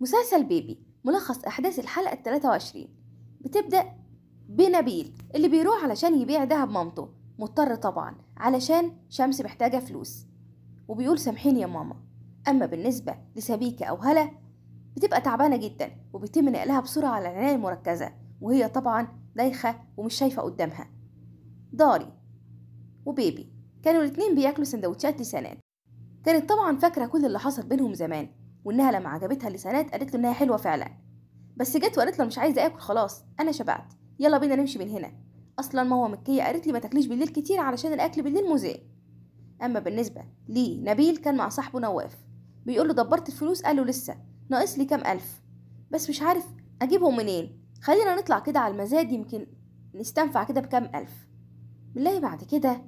مسلسل بيبي ملخص أحداث الحلقة التلاتة وعشرين بتبدأ بنبيل اللي بيروح علشان يبيع دهب مامته مضطر طبعا علشان شمس محتاجة فلوس وبيقول سامحيني يا ماما أما بالنسبة لسبيكة أو هلا بتبقى تعبانة جدا وبيتم نقلها بسرعة على العناية المركزة وهي طبعا دايخة ومش شايفة قدامها داري وبيبي كانوا الاتنين بياكلوا سندوتشات لسنان كانت طبعا فاكرة كل اللي حصل بينهم زمان وانها لما عجبتها اللسانات قالت له انها حلوه فعلا بس جت وقالت له مش عايزه اكل خلاص انا شبعت يلا بينا نمشي من هنا اصلا ماما مكيه قالت لي ما تاكليش بالليل كتير علشان الاكل بالليل مزعج اما بالنسبه لي نبيل كان مع صاحبه نواف بيقول له دبرت الفلوس قال له لسه ناقص لي كام الف بس مش عارف اجيبهم منين خلينا نطلع كده على المزاد يمكن نستنفع كده بكام الف بنلاقي بعد كده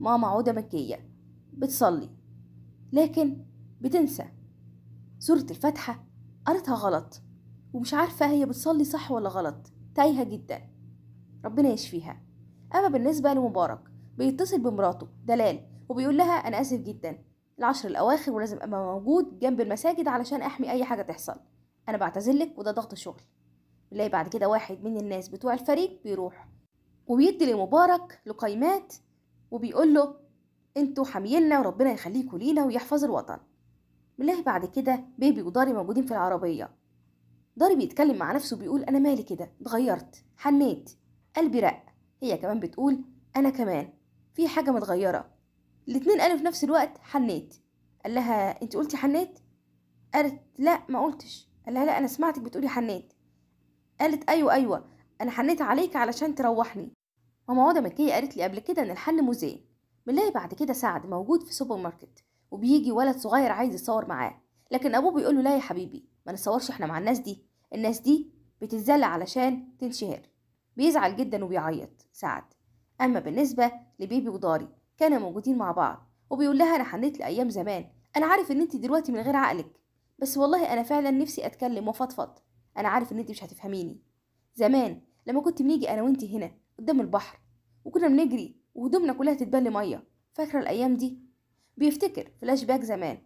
ماما عودة مكية بتصلي لكن بتنسى سورة الفاتحة قرتها غلط ومش عارفة هي بتصلي صح ولا غلط تايهة جدا ربنا يشفيها أما بالنسبة لمبارك بيتصل بمراته دلال وبيقول لها أنا آسف جدا العشر الأواخر ولازم أبقى موجود جنب المساجد علشان أحمي أي حاجة تحصل أنا بعتذلك وده ضغط شغل بنلاقي بعد كده واحد من الناس بتوع الفريق بيروح وبيدي لمبارك لقيمات وبيقول له انتوا حامينا وربنا يخليكوا لينا ويحفظ الوطن بالله بعد كده بيبي وداري موجودين في العربية داري بيتكلم مع نفسه بيقول أنا مالي كده اتغيرت حنيت قلبي رق هي كمان بتقول أنا كمان في حاجة متغيرة الاتنين قالوا في نفس الوقت حنيت قال لها انت قلتي حنيت قالت لا ما قلتش قال لها لا انا سمعتك بتقولي حنيت قالت ايوه ايوه انا حنيت عليك علشان تروحني ماما وده مكيه قالت لي قبل كده ان الحن زين بنلاقي بعد كده سعد موجود في سوبر ماركت وبيجي ولد صغير عايز يتصور معاه لكن ابوه بيقول له لا يا حبيبي ما نتصورش احنا مع الناس دي الناس دي بتتذل علشان تنشهر بيزعل جدا وبيعيط سعد اما بالنسبه لبيبي وداري كانوا موجودين مع بعض وبيقول لها انا حنيت لايام زمان انا عارف ان انت دلوقتي من غير عقلك بس والله انا فعلا نفسي اتكلم وفضفض انا عارف ان انت مش هتفهميني زمان لما كنت بنيجي انا وانت هنا قدام البحر وكنا بنجري وهدومنا كلها تتبل ميه فاكره الايام دي بيفتكر فلاش باك زمان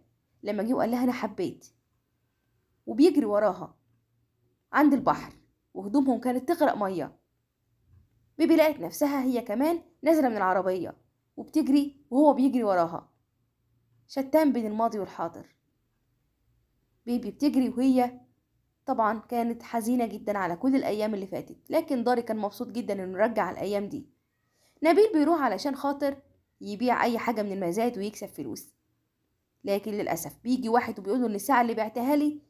لما جه وقال لها انا حبيت وبيجري وراها عند البحر وهدومهم كانت تغرق ميه بيبي لقت نفسها هي كمان نازله من العربيه وبتجري وهو بيجري وراها شتان بين الماضي والحاضر بيبي بتجري وهي طبعا كانت حزينه جدا على كل الايام اللي فاتت لكن داري كان مبسوط جدا انه رجع الايام دي نبيل بيروح علشان خاطر يبيع اي حاجه من المزاد ويكسب فلوس لكن للاسف بيجي واحد وبيقول له ان الساعه اللي بعتها لي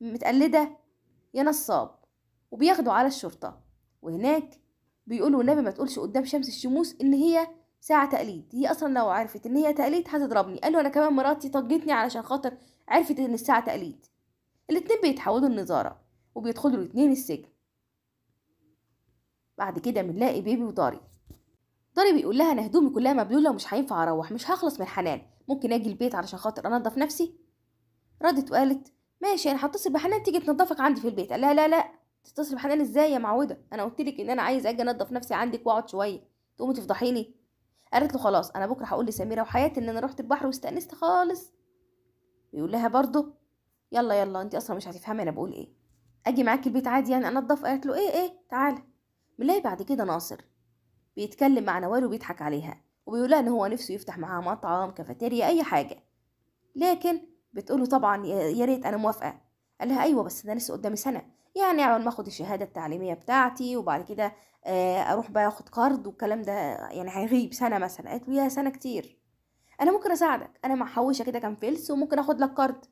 متقلده يا نصاب وبياخده على الشرطه وهناك بيقولوا النبي ما تقولش قدام شمس الشموس ان هي ساعة تقليد هي أصلا لو عرفت إن هي تقليد هتضربني قالوا أنا كمان مراتي طجتني علشان خاطر عرفت إن الساعة تقليد الاتنين بيتحولوا لنظارة وبيدخلوا الاتنين السجن بعد كده بنلاقي بيبي وطارق طارق بيقول لها انا هدومي كلها مبلوله ومش هينفع اروح مش هخلص من حنان ممكن اجي البيت علشان خاطر انضف نفسي ردت وقالت ماشي انا هتصل بحنان تيجي تنضفك عندي في البيت قال لها لا لا تتصل بحنان ازاي يا معوده انا قلت لك ان انا عايز اجي انضف نفسي عندك واقعد شويه تقومي تفضحيني قالت له خلاص انا بكره هقول لسميره وحياتي ان انا رحت البحر واستانست خالص بيقول لها برضه يلا يلا انت اصلا مش هتفهمي انا بقول ايه اجي معاكي البيت عادي يعني انضف قالت له ايه ايه تعالى بنلاقي بعد كده ناصر بيتكلم مع نوال وبيضحك عليها وبيقولها ان هو نفسه يفتح معاها مطعم كافيتيريا اي حاجه لكن بتقوله طبعا يا ريت انا موافقه قال لها ايوه بس ده لسه قدامي سنه يعني اول ما اخد الشهاده التعليميه بتاعتي وبعد كده آه، اروح بقى اخد قرض والكلام ده يعني هيغيب سنه مثلا قالت له يا سنه كتير انا ممكن اساعدك انا محوشه كده كام فلس وممكن اخد لك قرض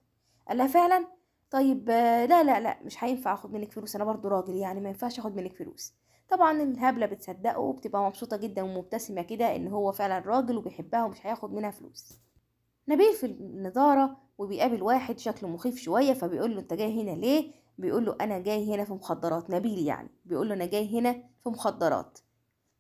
قال لها فعلا طيب آه، لا لا لا مش هينفع اخد منك فلوس انا برضو راجل يعني ما ينفعش اخد منك فلوس طبعا الهبله بتصدقه وبتبقى مبسوطه جدا ومبتسمه كده ان هو فعلا راجل وبيحبها ومش هياخد منها فلوس نبيل في النظارة وبيقابل واحد شكله مخيف شويه فبيقول له انت جاي هنا ليه بيقول له انا جاي هنا في مخدرات نبيل يعني بيقول له انا جاي هنا في مخدرات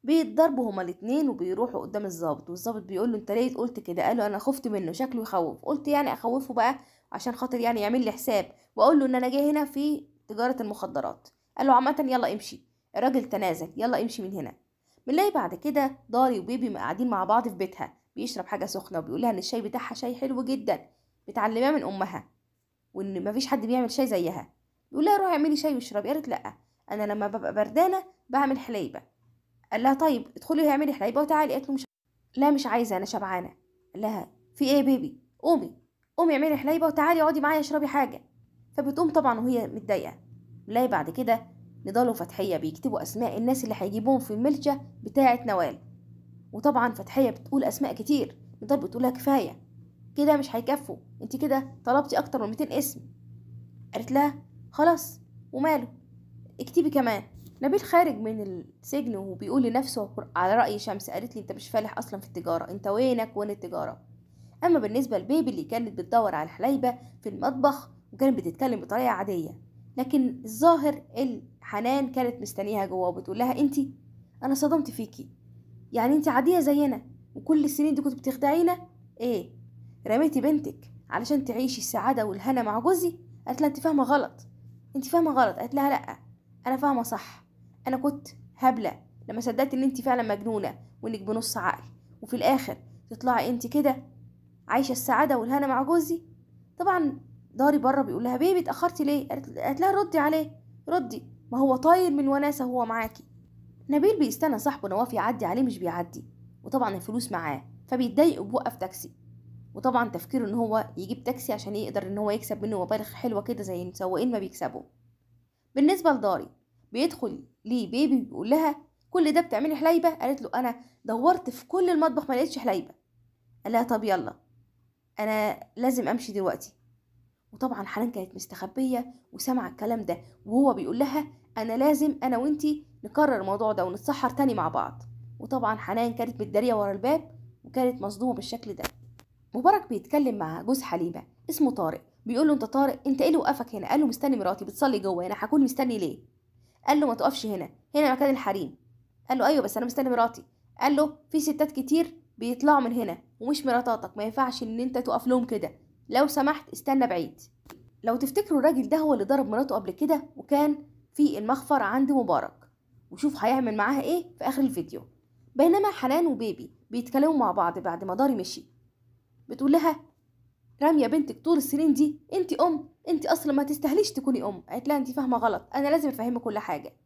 بيتضربوا هما الاتنين وبيروحوا قدام الظابط والظابط بيقول له انت ليه قلت كده قال له انا خفت منه شكله يخوف قلت يعني اخوفه بقى عشان خاطر يعني يعمل لي حساب واقول له ان انا جاي هنا في تجاره المخدرات قال له عامه يلا امشي الراجل تنازل يلا امشي من هنا بنلاقي بعد كده داري وبيبي قاعدين مع بعض في بيتها بيشرب حاجه سخنه وبيقول لها ان الشاي بتاعها شاي حلو جدا متعلماه من امها وان مفيش حد بيعمل شاي زيها بيقول لها روحي اعملي شاي واشربي قالت لا انا لما ببقى بردانه بعمل حليبه قال لها طيب ادخلي اعملي حليبه وتعالي قالت له مش لا مش عايزه انا شبعانه قال لها في ايه يا بيبي قومي قومي اعملي حليبه وتعالي اقعدي معايا اشربي حاجه فبتقوم طبعا وهي متضايقه بنلاقي بعد كده نضال وفتحية بيكتبوا أسماء الناس اللي هيجيبوهم في الملجأ بتاعة نوال وطبعا فتحية بتقول أسماء كتير نضال بتقولها كفاية كده مش هيكفوا انت كده طلبتي أكتر من 200 اسم قالت لها خلاص وماله اكتبي كمان نبيل خارج من السجن وبيقول لنفسه على رأي شمس قالت لي انت مش فالح أصلا في التجارة انت وينك وين التجارة أما بالنسبة لبيبي اللي كانت بتدور على الحليبة في المطبخ وكانت بتتكلم بطريقة عادية لكن الظاهر الحنان كانت مستنيها جواه وبتقول لها انتي انا صدمت فيكي يعني انتي عاديه زينا وكل السنين دي كنت بتخدعينا ايه رميتي بنتك علشان تعيشي السعاده والهنا مع جوزي قالت لها انت فاهمه غلط انت فاهمه غلط قالت لها لا انا فاهمه صح انا كنت هبله لما صدقت ان انت فعلا مجنونه وانك بنص عقل وفي الاخر تطلعي انت كده عايشه السعاده والهنا مع جوزي طبعا داري بره بيقول لها بيبي اتاخرتي ليه قالت لها ردي عليه ردي ما هو طاير من وناسه هو معاكي نبيل بيستنى صاحبه نواف يعدي عليه مش بيعدي وطبعا الفلوس معاه فبيتضايق وبوقف تاكسي وطبعا تفكيره ان هو يجيب تاكسي عشان يقدر ان هو يكسب منه مبالغ حلوه كده زي المسوقين ما بيكسبوا بالنسبه لداري بيدخل ليه بيبي بيقول لها كل ده بتعملي حليبه قالت له انا دورت في كل المطبخ ما لقيتش حليبه قال لها طب يلا انا لازم امشي دلوقتي وطبعا حنان كانت مستخبيه وسامعه الكلام ده وهو بيقول لها انا لازم انا وانتي نكرر الموضوع ده ونتسحر تاني مع بعض وطبعا حنان كانت متداريه ورا الباب وكانت مصدومه بالشكل ده مبارك بيتكلم مع جوز حليمه اسمه طارق بيقول له انت طارق انت ايه اللي وقفك هنا قال له مستني مراتي بتصلي جوه هنا هكون مستني ليه قال له ما تقفش هنا هنا مكان الحريم قال له ايوه بس انا مستني مراتي قال له في ستات كتير بيطلعوا من هنا ومش مراتاتك ما ينفعش ان انت تقف لهم كده لو سمحت استنى بعيد لو تفتكروا الراجل ده هو اللي ضرب مراته قبل كده وكان في المخفر عند مبارك وشوف هيعمل معاها ايه في اخر الفيديو بينما حنان وبيبي بيتكلموا مع بعض بعد ما داري مشي بتقول لها رامية بنتك طول السنين دي انت ام انت اصلا ما تستهليش تكوني ام قالت لها انت فاهمه غلط انا لازم افهمك كل حاجه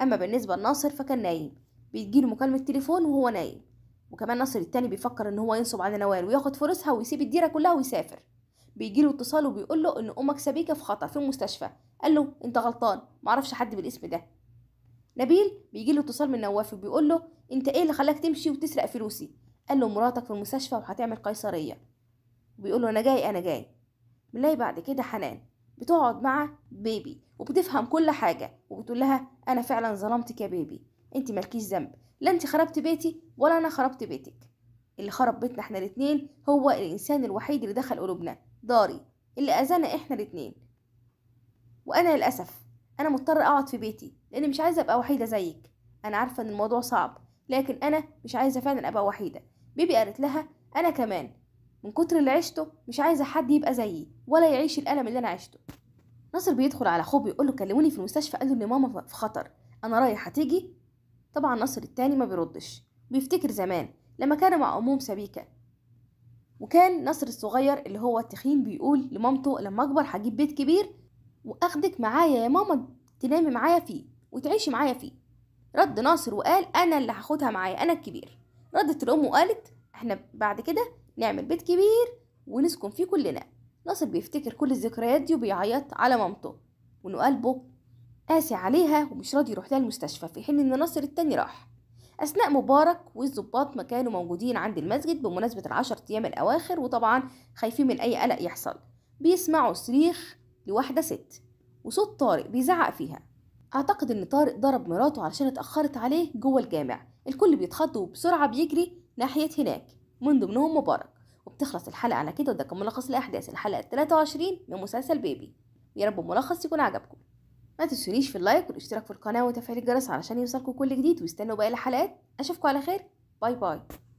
اما بالنسبه لناصر فكان نايم بيجيله مكالمه تليفون وهو نايم وكمان ناصر التاني بيفكر ان هو ينصب على نوال وياخد فرصها ويسيب الديره كلها ويسافر بيجي له اتصال وبيقول له ان امك سبيكه في خطر في المستشفى قال له انت غلطان معرفش حد بالاسم ده نبيل بيجي له اتصال من نواف وبيقول له انت ايه اللي خلاك تمشي وتسرق فلوسي قال له مراتك في المستشفى وهتعمل قيصريه وبيقول له انا جاي انا جاي بنلاقي بعد كده حنان بتقعد مع بيبي وبتفهم كل حاجه وبتقول لها انا فعلا ظلمتك يا بيبي انت مالكيش ذنب لا انت خربت بيتي ولا انا خربت بيتك اللي خرب بيتنا احنا الاتنين هو الإنسان الوحيد اللي دخل قلوبنا داري اللي أذانا احنا الاتنين وأنا للأسف أنا مضطرة أقعد في بيتي لاني مش عايزة أبقى وحيدة زيك أنا عارفة إن الموضوع صعب لكن أنا مش عايزة فعلا أبقى وحيدة بيبي قالت لها أنا كمان من كتر اللي عشته مش عايزة حد يبقى زيي ولا يعيش الألم اللي أنا عشته ناصر بيدخل على اخوه بيقول له كلموني في المستشفى قال له ان ماما في خطر انا رايح هتيجي طبعا ناصر التاني ما بيردش بيفتكر زمان لما كان مع أمهم سبيكة وكان نصر الصغير اللي هو التخين بيقول لمامته لما أكبر هجيب بيت كبير وأخدك معايا يا ماما تنامي معايا فيه وتعيشي معايا فيه رد ناصر وقال أنا اللي هاخدها معايا أنا الكبير ردت الأم وقالت إحنا بعد كده نعمل بيت كبير ونسكن فيه كلنا ناصر بيفتكر كل الذكريات دي وبيعيط على مامته وإنه قلبه قاسي عليها ومش راضي يروح لها المستشفى في حين إن ناصر التاني راح أثناء مبارك والظباط ما كانوا موجودين عند المسجد بمناسبة العشر أيام الأواخر وطبعا خايفين من أي قلق يحصل بيسمعوا صريخ لواحدة ست وصوت طارق بيزعق فيها أعتقد إن طارق ضرب مراته علشان اتأخرت عليه جوه الجامع الكل بيتخض وبسرعة بيجري ناحية هناك من ضمنهم مبارك وبتخلص الحلقة على كده وده كان ملخص الأحداث الحلقة 23 من مسلسل بيبي يا رب الملخص يكون عجبكم ما تنسونيش في اللايك والاشتراك في القناه وتفعيل الجرس علشان يوصلكم كل جديد واستنوا باقي الحلقات اشوفكم على خير باي باي